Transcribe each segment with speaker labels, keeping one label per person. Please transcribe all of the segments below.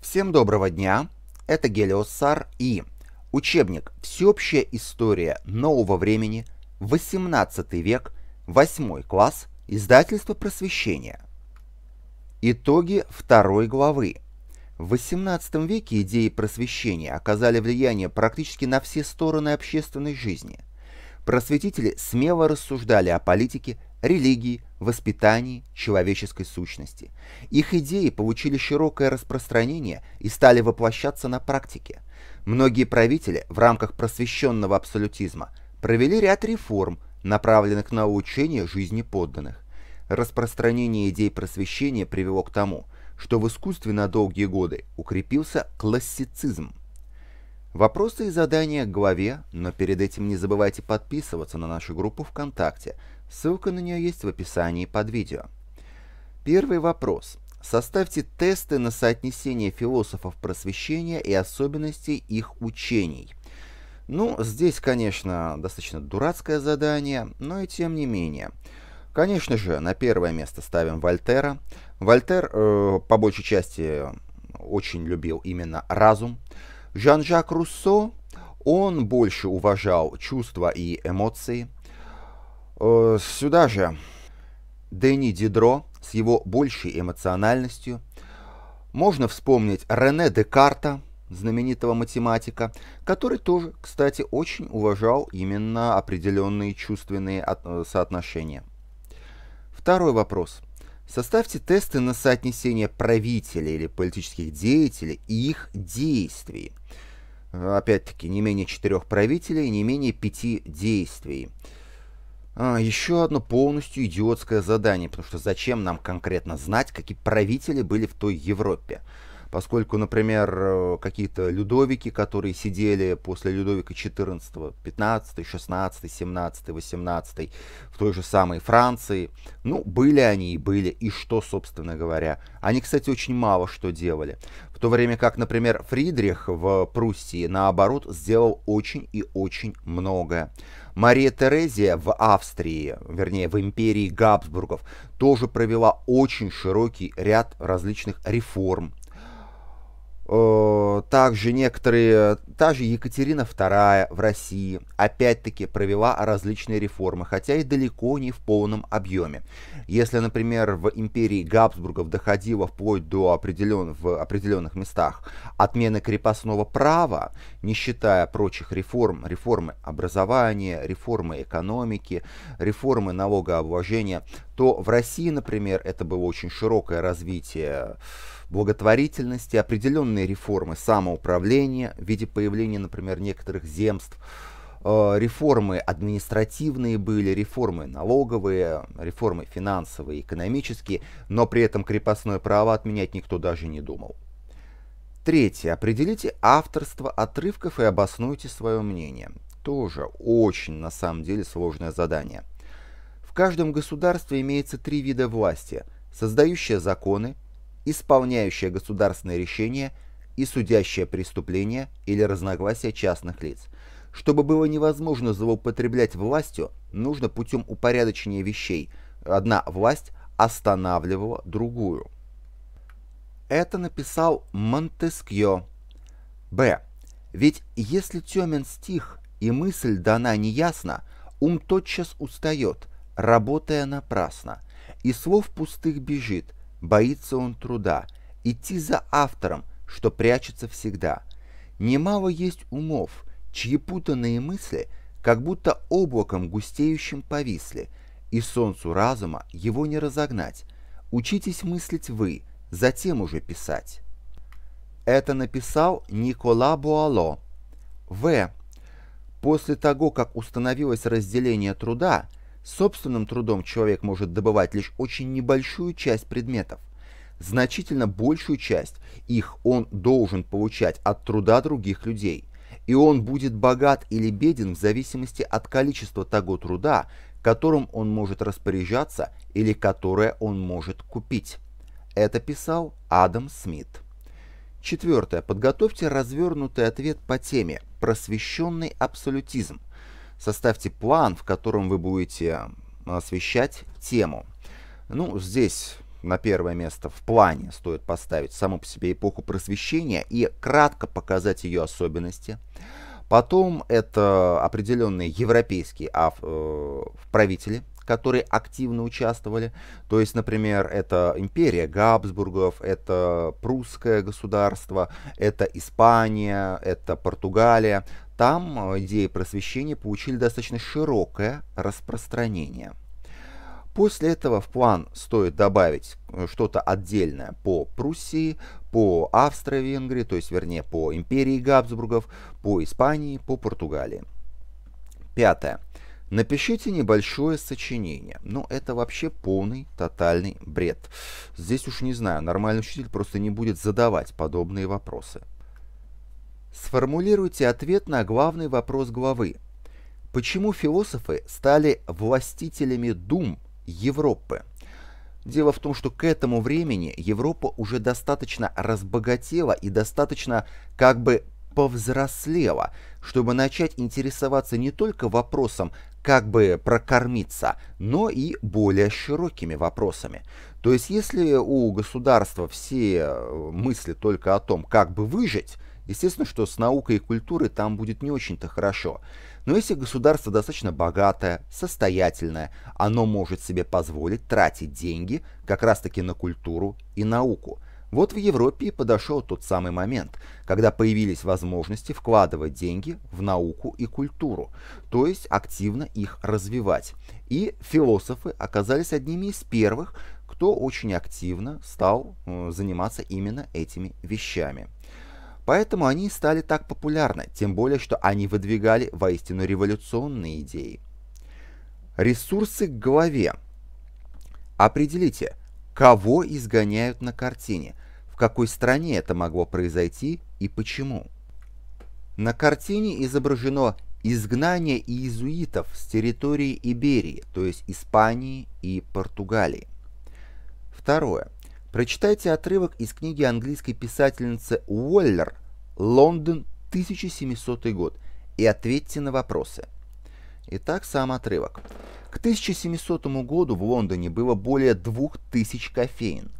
Speaker 1: Всем доброго дня, это Гелиосар и учебник «Всеобщая история нового времени, 18 век, 8 класс, издательство просвещения». Итоги второй главы. В XVIII веке идеи просвещения оказали влияние практически на все стороны общественной жизни. Просветители смело рассуждали о политике, религии, воспитании человеческой сущности. Их идеи получили широкое распространение и стали воплощаться на практике. Многие правители в рамках просвещенного абсолютизма провели ряд реформ, направленных на улучшение жизни подданных. Распространение идей просвещения привело к тому, что в искусстве на долгие годы укрепился классицизм. Вопросы и задания к главе, но перед этим не забывайте подписываться на нашу группу ВКонтакте, Ссылка на нее есть в описании под видео. Первый вопрос. Составьте тесты на соотнесение философов просвещения и особенностей их учений. Ну, здесь, конечно, достаточно дурацкое задание, но и тем не менее. Конечно же, на первое место ставим Вольтера. Вольтер, э, по большей части, очень любил именно разум. Жан-Жак Руссо, он больше уважал чувства и эмоции – Э, сюда же Дени Дидро с его большей эмоциональностью. Можно вспомнить Рене Декарта, знаменитого математика, который тоже, кстати, очень уважал именно определенные чувственные э, соотношения. Второй вопрос. Составьте тесты на соотнесение правителей или политических деятелей и их действий. Э, опять-таки, не менее четырех правителей, не менее пяти действий. А, еще одно полностью идиотское задание, потому что зачем нам конкретно знать, какие правители были в той Европе? поскольку, например, э, какие-то Людовики, которые сидели после Людовика XIV, 15, 16, 17, 18 в той же самой Франции, ну, были они и были, и что, собственно говоря. Они, кстати, очень мало что делали. В то время как, например, Фридрих в Пруссии, наоборот, сделал очень и очень многое. Мария Терезия в Австрии, вернее, в империи Габсбургов, тоже провела очень широкий ряд различных реформ, также некоторые, та же Екатерина II в России опять-таки провела различные реформы, хотя и далеко не в полном объеме. Если, например, в империи Габсбургов доходило вплоть до определенных, в определенных местах отмены крепостного права, не считая прочих реформ, реформы образования, реформы экономики, реформы налогообложения, то в России, например, это было очень широкое развитие благотворительности, определенные реформы самоуправления в виде появления, например, некоторых земств, э, реформы административные были, реформы налоговые, реформы финансовые, экономические, но при этом крепостное право отменять никто даже не думал. Третье. Определите авторство отрывков и обоснуйте свое мнение. Тоже очень, на самом деле, сложное задание. В каждом государстве имеется три вида власти – создающая законы, исполняющая государственные решения и судящая преступления или разногласия частных лиц. Чтобы было невозможно злоупотреблять властью, нужно путем упорядочения вещей. Одна власть останавливала другую. Это написал Монтескьо. Б. Ведь если темен стих и мысль дана неясно, ум тотчас устает, работая напрасно, и слов пустых бежит – Боится он труда, идти за автором, что прячется всегда. Немало есть умов, чьи путанные мысли как будто облаком густеющим повисли, и солнцу разума его не разогнать. Учитесь мыслить вы, затем уже писать. Это написал Никола Буало. В. После того, как установилось разделение труда – Собственным трудом человек может добывать лишь очень небольшую часть предметов. Значительно большую часть их он должен получать от труда других людей. И он будет богат или беден в зависимости от количества того труда, которым он может распоряжаться или которое он может купить. Это писал Адам Смит. Четвертое. Подготовьте развернутый ответ по теме «Просвещенный абсолютизм» составьте план, в котором вы будете а, освещать тему. Ну, здесь на первое место в плане стоит поставить саму по себе эпоху просвещения и кратко показать ее особенности. Потом это определенные европейские ав, э, правители, которые активно участвовали. То есть, например, это империя Габсбургов, это прусское государство, это Испания, это Португалия. Там э, идеи просвещения получили достаточно широкое распространение. После этого в план стоит добавить э, что-то отдельное по Пруссии, по Австро-Венгрии, то есть вернее по империи Габсбургов, по Испании, по Португалии. Пятое. Напишите небольшое сочинение. Ну, это вообще полный, тотальный бред. Здесь уж не знаю, нормальный учитель просто не будет задавать подобные вопросы. Сформулируйте ответ на главный вопрос главы. Почему философы стали властителями дум Европы? Дело в том, что к этому времени Европа уже достаточно разбогатела и достаточно как бы повзрослела, чтобы начать интересоваться не только вопросом, как бы прокормиться, но и более широкими вопросами. То есть если у государства все э, мысли только о том, как бы выжить, Естественно, что с наукой и культурой там будет не очень-то хорошо. Но если государство достаточно богатое, состоятельное, оно может себе позволить тратить деньги как раз-таки на культуру и науку. Вот в Европе и подошел тот самый момент, когда появились возможности вкладывать деньги в науку и культуру, то есть активно их развивать. И философы оказались одними из первых, кто очень активно стал э, заниматься именно этими вещами. Поэтому они стали так популярны, тем более, что они выдвигали воистину революционные идеи. Ресурсы к главе. Определите, кого изгоняют на картине, в какой стране это могло произойти и почему. На картине изображено изгнание иезуитов с территории Иберии, то есть Испании и Португалии. Второе. Прочитайте отрывок из книги английской писательницы Уоллер «Лондон, 1700 год» и ответьте на вопросы. Итак, сам отрывок. К 1700 году в Лондоне было более 2000 кофеин.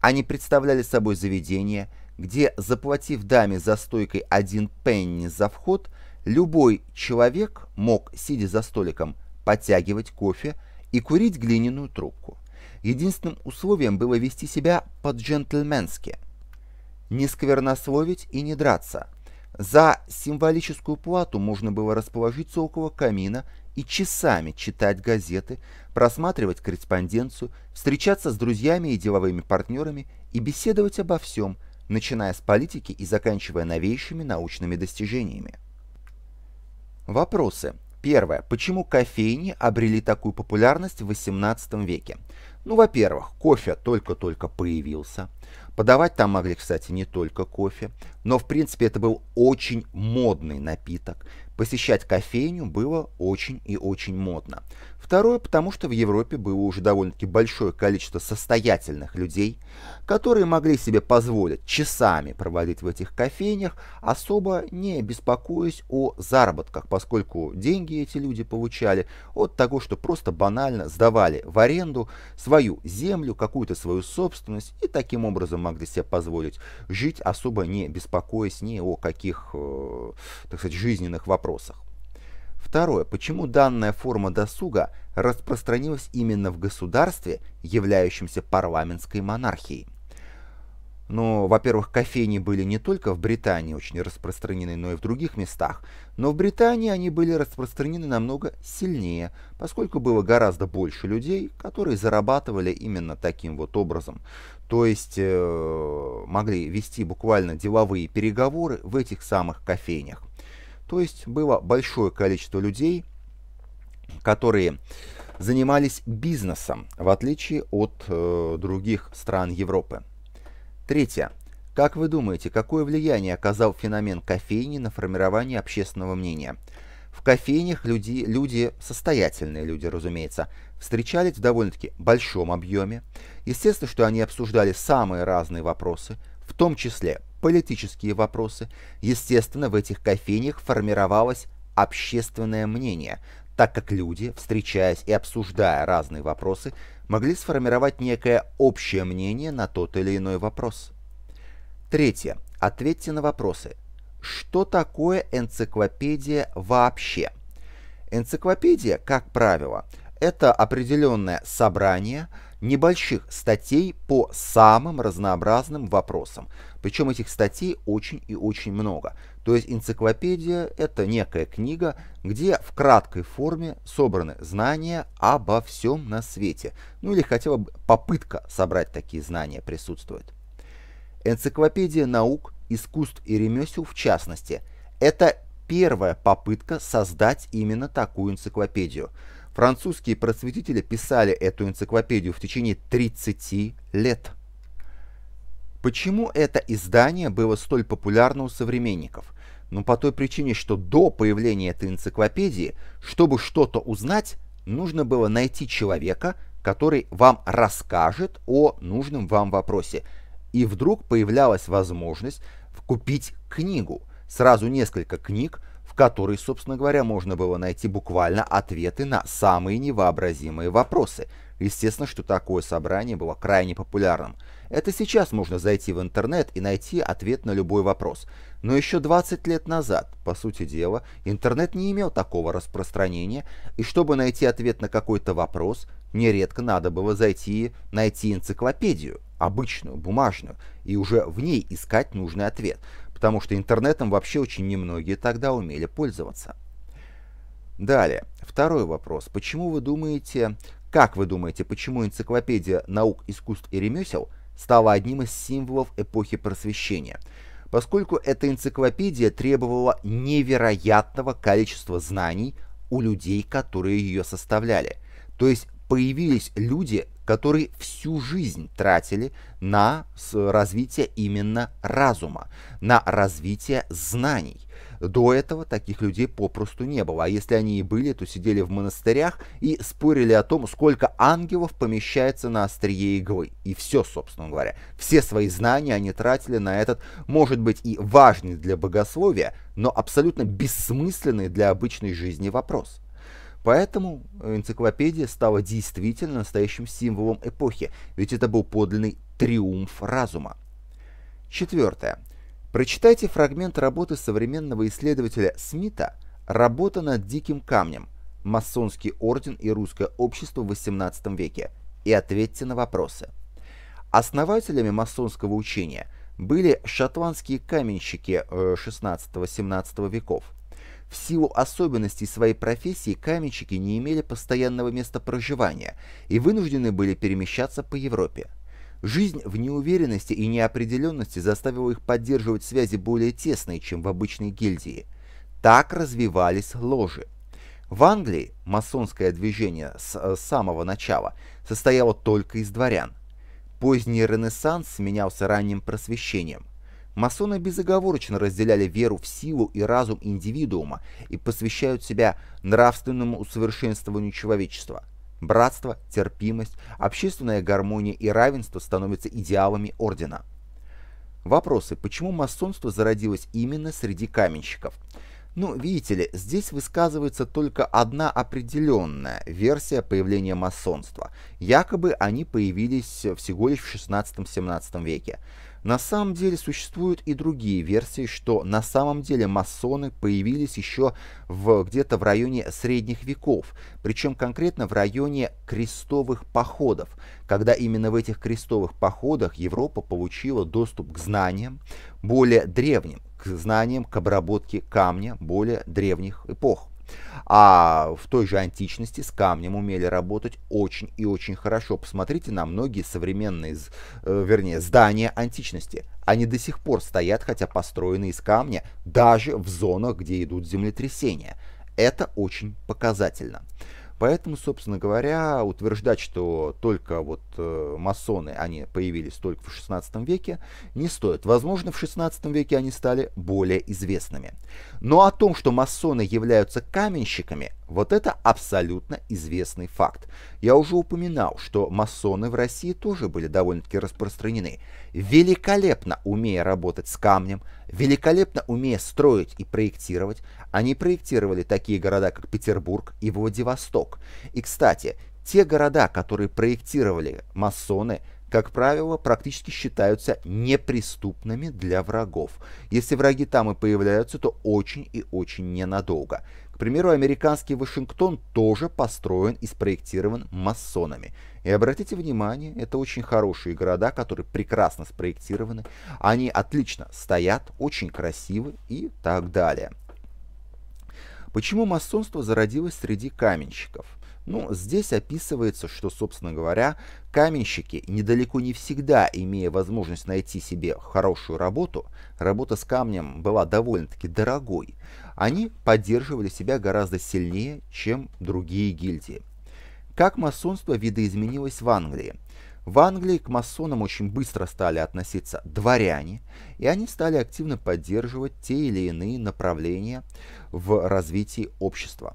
Speaker 1: Они представляли собой заведение, где, заплатив даме за стойкой один пенни за вход, любой человек мог, сидя за столиком, подтягивать кофе и курить глиняную трубку. Единственным условием было вести себя по-джентльменски. Не сквернословить и не драться. За символическую плату можно было расположиться около камина и часами читать газеты, просматривать корреспонденцию, встречаться с друзьями и деловыми партнерами и беседовать обо всем, начиная с политики и заканчивая новейшими научными достижениями. Вопросы. Первое. Почему кофейни обрели такую популярность в XVIII веке? Ну, во-первых, кофе только-только появился. Подавать там могли, кстати, не только кофе, но, в принципе, это был очень модный напиток. Посещать кофейню было очень и очень модно. Второе, потому что в Европе было уже довольно-таки большое количество состоятельных людей, которые могли себе позволить часами проводить в этих кофейнях, особо не беспокоясь о заработках, поскольку деньги эти люди получали от того, что просто банально сдавали в аренду свою землю, какую-то свою собственность и таким образом могли себе позволить жить, особо не беспокоясь ни о каких, э, так сказать, жизненных вопросах, вопросах. Второе. Почему данная форма досуга распространилась именно в государстве, являющемся парламентской монархией? Но, ну, во-первых, кофейни были не только в Британии очень распространены, но и в других местах. Но в Британии они были распространены намного сильнее, поскольку было гораздо больше людей, которые зарабатывали именно таким вот образом. То есть э, могли вести буквально деловые переговоры в этих самых кофейнях. То есть было большое количество людей, которые занимались бизнесом, в отличие от э, других стран Европы. Третье. Как вы думаете, какое влияние оказал феномен кофейни на формирование общественного мнения? В кофейнях люди, люди, состоятельные люди, разумеется, встречались в довольно-таки большом объеме. Естественно, что они обсуждали самые разные вопросы, в том числе политические вопросы. Естественно, в этих кофейнях формировалось общественное мнение, так как люди, встречаясь и обсуждая разные вопросы, могли сформировать некое общее мнение на тот или иной вопрос. Третье. Ответьте на вопросы. Что такое энциклопедия вообще? Энциклопедия, как правило, это определенное собрание – небольших статей по самым разнообразным вопросам. Причем этих статей очень и очень много. То есть энциклопедия – это некая книга, где в краткой форме собраны знания обо всем на свете. Ну или хотя бы попытка собрать такие знания присутствует. Энциклопедия наук, искусств и ремесел в частности – это первая попытка создать именно такую энциклопедию – Французские просветители писали эту энциклопедию в течение 30 лет. Почему это издание было столь популярно у современников? Ну, по той причине, что до появления этой энциклопедии, чтобы что-то узнать, нужно было найти человека, который вам расскажет о нужном вам вопросе. И вдруг появлялась возможность купить книгу. Сразу несколько книг, в которой, собственно говоря, можно было найти буквально ответы на самые невообразимые вопросы. Естественно, что такое собрание было крайне популярным. Это сейчас можно зайти в интернет и найти ответ на любой вопрос. Но еще 20 лет назад, по сути дела, интернет не имел такого распространения, и чтобы найти ответ на какой-то вопрос, нередко надо было зайти найти энциклопедию, обычную, бумажную, и уже в ней искать нужный ответ – потому что интернетом вообще очень немногие тогда умели пользоваться. Далее, второй вопрос. Почему вы думаете, как вы думаете, почему энциклопедия наук, искусств и ремесел стала одним из символов эпохи просвещения? Поскольку эта энциклопедия требовала невероятного количества знаний у людей, которые ее составляли. То есть появились люди, которые всю жизнь тратили на развитие именно разума, на развитие знаний. До этого таких людей попросту не было, а если они и были, то сидели в монастырях и спорили о том, сколько ангелов помещается на острие иглы. И все, собственно говоря. Все свои знания они тратили на этот, может быть, и важный для богословия, но абсолютно бессмысленный для обычной жизни вопрос. Поэтому энциклопедия стала действительно настоящим символом эпохи, ведь это был подлинный триумф разума. Четвертое. Прочитайте фрагмент работы современного исследователя Смита «Работа над диким камнем. Масонский орден и русское общество в XVIII веке» и ответьте на вопросы. Основателями масонского учения были шотландские каменщики XVI-XVII э, веков – в силу особенностей своей профессии каменщики не имели постоянного места проживания и вынуждены были перемещаться по Европе. Жизнь в неуверенности и неопределенности заставила их поддерживать связи более тесные, чем в обычной гильдии. Так развивались ложи. В Англии масонское движение с э, самого начала состояло только из дворян. Поздний Ренессанс сменялся ранним просвещением. Масоны безоговорочно разделяли веру в силу и разум индивидуума и посвящают себя нравственному усовершенствованию человечества. Братство, терпимость, общественная гармония и равенство становятся идеалами ордена. Вопросы. Почему масонство зародилось именно среди каменщиков? Ну, видите ли, здесь высказывается только одна определенная версия появления масонства. Якобы они появились всего лишь в 16-17 веке. На самом деле существуют и другие версии, что на самом деле масоны появились еще где-то в районе средних веков, причем конкретно в районе крестовых походов, когда именно в этих крестовых походах Европа получила доступ к знаниям более древним, к знаниям к обработке камня более древних эпох. А в той же античности с камнем умели работать очень и очень хорошо. Посмотрите на многие современные, э, вернее, здания античности. Они до сих пор стоят, хотя построены из камня, даже в зонах, где идут землетрясения. Это очень показательно. Поэтому, собственно говоря, утверждать, что только вот э, масоны, они появились только в XVI веке, не стоит. Возможно, в XVI веке они стали более известными. Но о том, что масоны являются каменщиками, вот это абсолютно известный факт. Я уже упоминал, что масоны в России тоже были довольно-таки распространены великолепно умея работать с камнем, великолепно умея строить и проектировать, они проектировали такие города, как Петербург и Владивосток. И, кстати, те города, которые проектировали масоны, как правило, практически считаются неприступными для врагов. Если враги там и появляются, то очень и очень ненадолго. К примеру, американский Вашингтон тоже построен и спроектирован масонами. И обратите внимание, это очень хорошие города, которые прекрасно спроектированы. Они отлично стоят, очень красивы и так далее. Почему масонство зародилось среди каменщиков? Ну, здесь описывается, что, собственно говоря, каменщики, недалеко не всегда имея возможность найти себе хорошую работу, работа с камнем была довольно-таки дорогой, они поддерживали себя гораздо сильнее, чем другие гильдии. Как масонство видоизменилось в Англии? В Англии к масонам очень быстро стали относиться дворяне, и они стали активно поддерживать те или иные направления в развитии общества.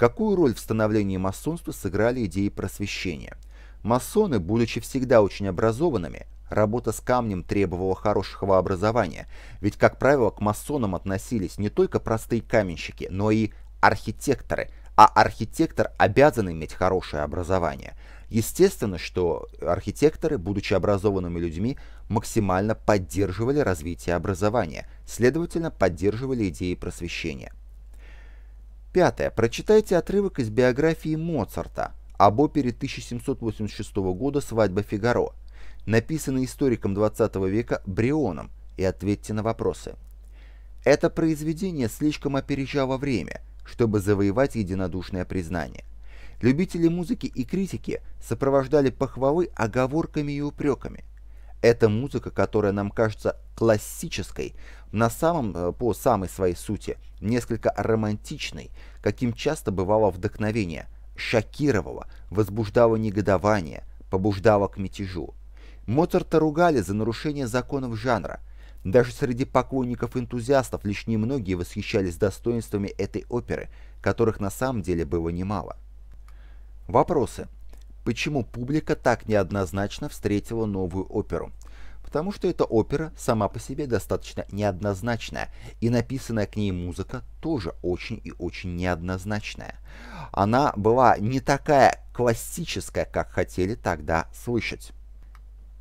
Speaker 1: Какую роль в становлении масонства сыграли идеи просвещения? Масоны, будучи всегда очень образованными, работа с камнем требовала хорошего образования, ведь, как правило, к масонам относились не только простые каменщики, но и архитекторы, а архитектор обязан иметь хорошее образование. Естественно, что архитекторы, будучи образованными людьми, максимально поддерживали развитие образования, следовательно, поддерживали идеи просвещения. Пятое. Прочитайте отрывок из биографии Моцарта об опере 1786 года «Свадьба Фигаро», написанный историком 20 века Брионом, и ответьте на вопросы. Это произведение слишком опережало время, чтобы завоевать единодушное признание. Любители музыки и критики сопровождали похвалы оговорками и упреками. Эта музыка, которая нам кажется классической, на самом, э, по самой своей сути, несколько романтичной, каким часто бывало вдохновение, шокировало, возбуждало негодование, побуждало к мятежу. Моцарта ругали за нарушение законов жанра. Даже среди поклонников-энтузиастов лишь немногие восхищались достоинствами этой оперы, которых на самом деле было немало. Вопросы. Почему публика так неоднозначно встретила новую оперу? потому что эта опера сама по себе достаточно неоднозначная, и написанная к ней музыка тоже очень и очень неоднозначная. Она была не такая классическая, как хотели тогда слышать.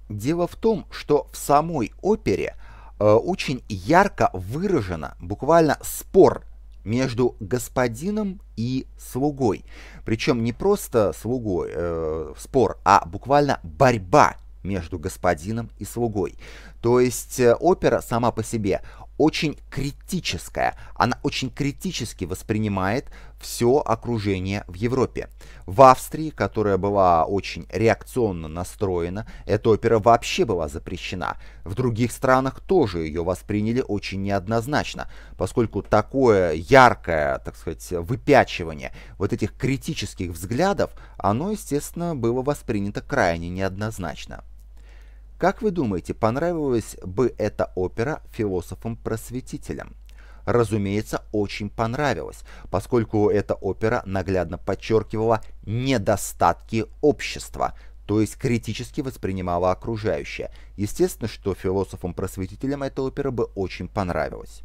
Speaker 1: Дело в том, что в самой опере э, очень ярко выражено буквально спор между господином и слугой. Причем не просто слугой э, спор, а буквально борьба между господином и слугой. То есть э, опера сама по себе очень критическая, она очень критически воспринимает все окружение в Европе. В Австрии, которая была очень реакционно настроена, эта опера вообще была запрещена. В других странах тоже ее восприняли очень неоднозначно, поскольку такое яркое, так сказать, выпячивание вот этих критических взглядов, оно, естественно, было воспринято крайне неоднозначно. Как вы думаете, понравилась бы эта опера философам-просветителям? Разумеется, очень понравилась, поскольку эта опера наглядно подчеркивала недостатки общества, то есть критически воспринимала окружающее. Естественно, что философам-просветителям эта опера бы очень понравилась.